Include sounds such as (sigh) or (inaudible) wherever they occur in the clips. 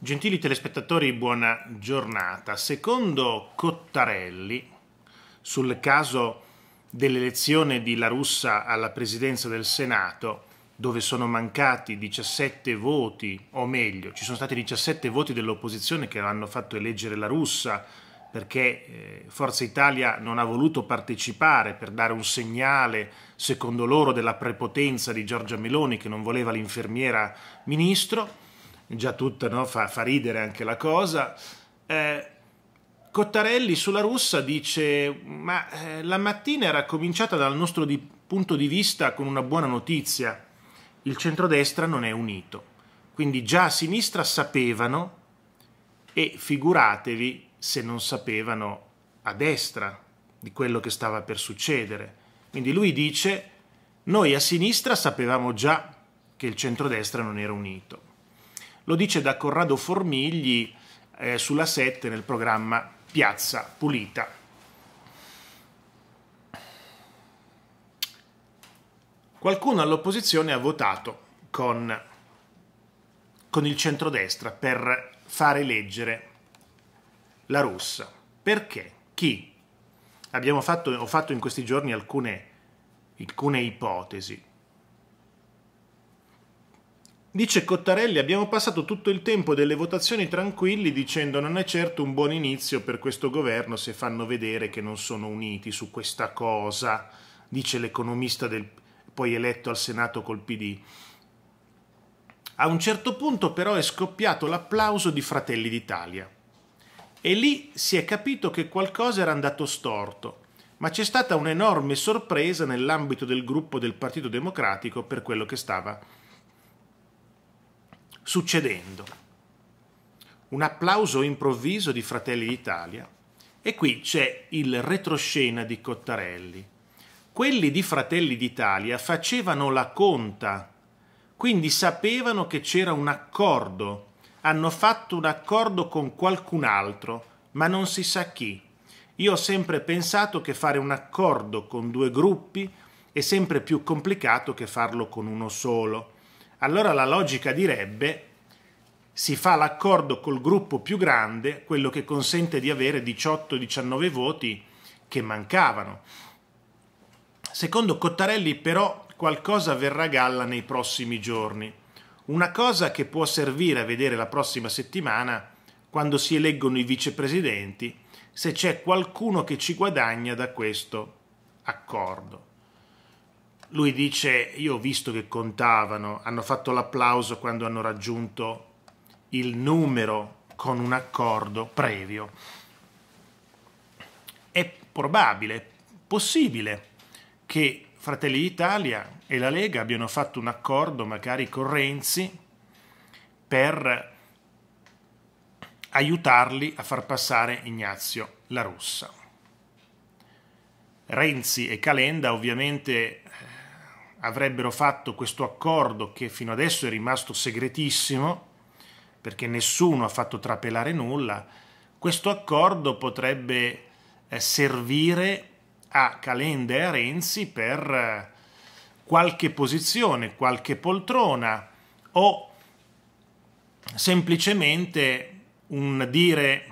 Gentili telespettatori, buona giornata. Secondo Cottarelli, sul caso dell'elezione di La Russa alla presidenza del Senato, dove sono mancati 17 voti, o meglio, ci sono stati 17 voti dell'opposizione che hanno fatto eleggere La Russa perché eh, Forza Italia non ha voluto partecipare per dare un segnale, secondo loro, della prepotenza di Giorgia Meloni che non voleva l'infermiera ministro già tutta no? fa, fa, ridere anche la cosa. Eh, Cottarelli sulla russa dice: Ma eh, la mattina era cominciata dal nostro di, punto di vista con una buona notizia. Il centrodestra non è unito. Quindi già a sinistra sapevano e figuratevi se non sapevano a destra di quello che stava per succedere. Quindi lui dice: Noi a sinistra sapevamo già che il centrodestra non era unito lo dice da Corrado Formigli eh, sulla 7 nel programma Piazza Pulita. Qualcuno all'opposizione ha votato con, con il centrodestra per fare leggere la russa. Perché? Chi? Abbiamo fatto, ho fatto in questi giorni alcune, alcune ipotesi. Dice Cottarelli, abbiamo passato tutto il tempo delle votazioni tranquilli dicendo non è certo un buon inizio per questo governo se fanno vedere che non sono uniti su questa cosa, dice l'economista del, poi eletto al Senato col PD. A un certo punto però è scoppiato l'applauso di Fratelli d'Italia e lì si è capito che qualcosa era andato storto, ma c'è stata un'enorme sorpresa nell'ambito del gruppo del Partito Democratico per quello che stava succedendo. Un applauso improvviso di Fratelli d'Italia e qui c'è il retroscena di Cottarelli. Quelli di Fratelli d'Italia facevano la conta, quindi sapevano che c'era un accordo, hanno fatto un accordo con qualcun altro, ma non si sa chi. Io ho sempre pensato che fare un accordo con due gruppi è sempre più complicato che farlo con uno solo allora la logica direbbe si fa l'accordo col gruppo più grande, quello che consente di avere 18-19 voti che mancavano. Secondo Cottarelli però qualcosa verrà a galla nei prossimi giorni. Una cosa che può servire a vedere la prossima settimana, quando si eleggono i vicepresidenti, se c'è qualcuno che ci guadagna da questo accordo lui dice io ho visto che contavano, hanno fatto l'applauso quando hanno raggiunto il numero con un accordo previo. È probabile, possibile che Fratelli d'Italia e la Lega abbiano fatto un accordo magari con Renzi per aiutarli a far passare Ignazio La Russa. Renzi e Calenda ovviamente avrebbero fatto questo accordo che fino adesso è rimasto segretissimo, perché nessuno ha fatto trapelare nulla, questo accordo potrebbe eh, servire a Calenda e a Renzi per eh, qualche posizione, qualche poltrona o semplicemente un dire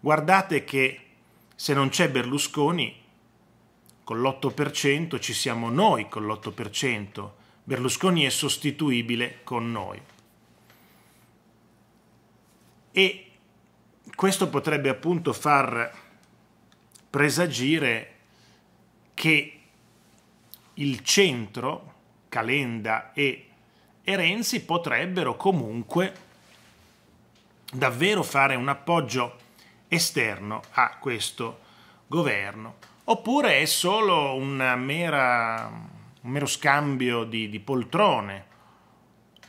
guardate che se non c'è Berlusconi con l'8%, ci siamo noi con l'8%, Berlusconi è sostituibile con noi. E questo potrebbe appunto far presagire che il centro, Calenda e, Renzi potrebbero comunque davvero fare un appoggio esterno a questo governo oppure è solo mera, un mero scambio di, di poltrone.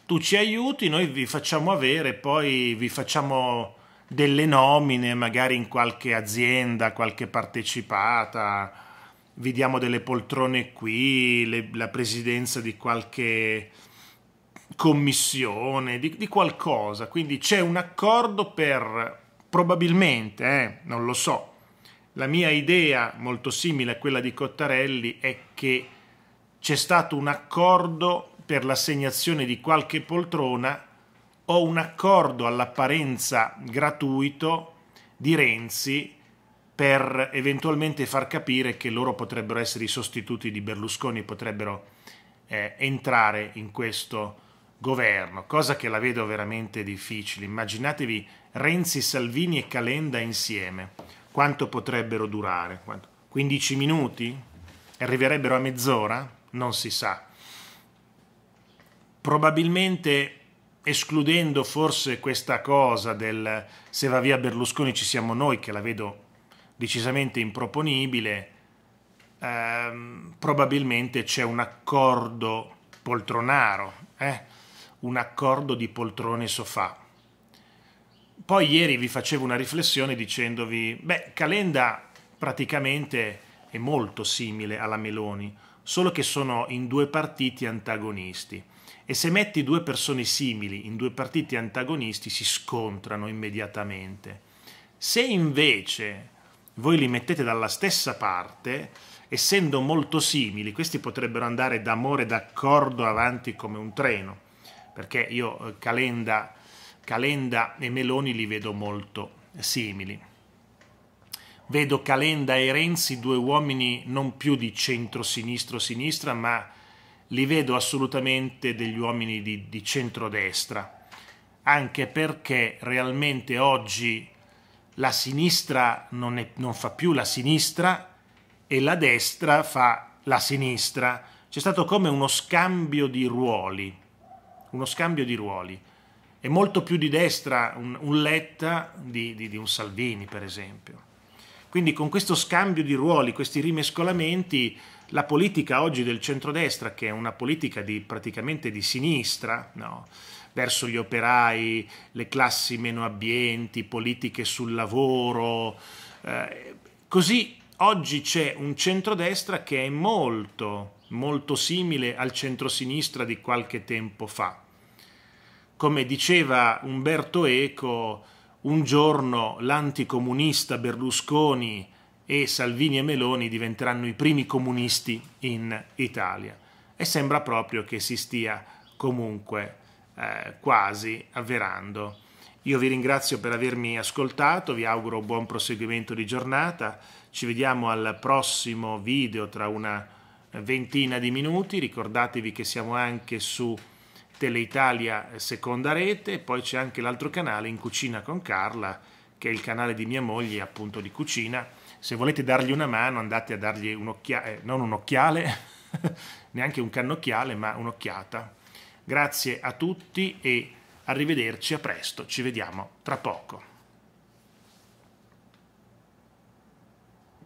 Tu ci aiuti, noi vi facciamo avere, poi vi facciamo delle nomine, magari in qualche azienda, qualche partecipata, vi diamo delle poltrone qui, le, la presidenza di qualche commissione, di, di qualcosa. Quindi c'è un accordo per probabilmente, eh, non lo so, la mia idea, molto simile a quella di Cottarelli, è che c'è stato un accordo per l'assegnazione di qualche poltrona o un accordo all'apparenza gratuito di Renzi per eventualmente far capire che loro potrebbero essere i sostituti di Berlusconi, e potrebbero eh, entrare in questo governo, cosa che la vedo veramente difficile. Immaginatevi Renzi, Salvini e Calenda insieme quanto potrebbero durare? 15 minuti? Arriverebbero a mezz'ora? Non si sa. Probabilmente escludendo forse questa cosa del se va via Berlusconi ci siamo noi, che la vedo decisamente improponibile, ehm, probabilmente c'è un accordo poltronaro, eh? un accordo di poltrone sofà poi ieri vi facevo una riflessione dicendovi, beh, Calenda praticamente è molto simile alla Meloni, solo che sono in due partiti antagonisti. E se metti due persone simili in due partiti antagonisti si scontrano immediatamente. Se invece voi li mettete dalla stessa parte, essendo molto simili, questi potrebbero andare d'amore d'accordo avanti come un treno, perché io eh, Calenda Calenda e Meloni li vedo molto simili. Vedo Calenda e Renzi due uomini non più di centro-sinistro-sinistra, ma li vedo assolutamente degli uomini di, di centrodestra, anche perché realmente oggi la sinistra non, è, non, fa più la sinistra e la destra fa la sinistra. C'è stato come uno scambio di ruoli, uno scambio di ruoli è molto più di destra un, un Letta di, di, di un Salvini, per esempio. Quindi con questo scambio di ruoli, questi rimescolamenti, la politica oggi del centrodestra, che è una politica di, praticamente di sinistra, no? verso gli operai, le classi meno abbienti, politiche sul lavoro, eh, così oggi c'è un centrodestra che è molto, molto simile al centrosinistra di qualche tempo fa come diceva Umberto Eco, un giorno l'anticomunista Berlusconi e Salvini e Meloni diventeranno i primi comunisti in Italia. E sembra proprio che si stia comunque eh, quasi avverando. Io vi ringrazio per avermi ascoltato, vi auguro buon proseguimento di giornata, ci vediamo al prossimo video tra una ventina di minuti, ricordatevi che siamo anche su Teleitalia eh, seconda rete, poi c'è anche l'altro canale in cucina con Carla, che è il canale di mia moglie appunto di cucina. Se volete dargli una mano andate a dargli un occhiale, eh, non un occhiale, (laughs) neanche un cannocchiale, ma un'occhiata. Grazie a tutti e arrivederci a presto, ci vediamo tra poco.